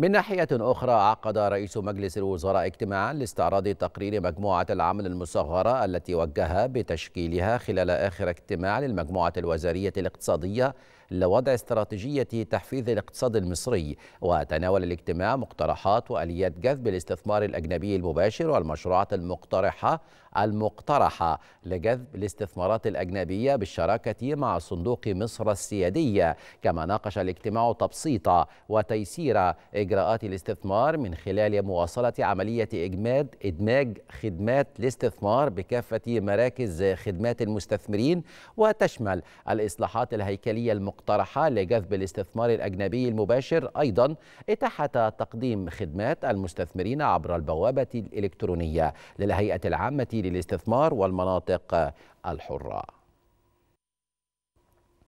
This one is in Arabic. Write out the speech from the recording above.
من ناحية أخرى عقد رئيس مجلس الوزراء اجتماعا لاستعراض تقرير مجموعة العمل المصغرة التي وجه بتشكيلها خلال آخر اجتماع للمجموعة الوزارية الاقتصادية لوضع استراتيجية تحفيز الاقتصاد المصري وتناول الاجتماع مقترحات وأليات جذب الاستثمار الأجنبي المباشر والمشروعات المقترحة المقترحة لجذب الاستثمارات الأجنبية بالشراكة مع صندوق مصر السيادية كما ناقش الاجتماع تبسيط وتيسير إجراءات الاستثمار من خلال مواصلة عملية إجماد إدماج خدمات الاستثمار بكافة مراكز خدمات المستثمرين وتشمل الإصلاحات الهيكلية المقترحة لجذب الاستثمار الأجنبي المباشر أيضا إتاحة تقديم خدمات المستثمرين عبر البوابة الإلكترونية للهيئة العامة للاستثمار والمناطق الحره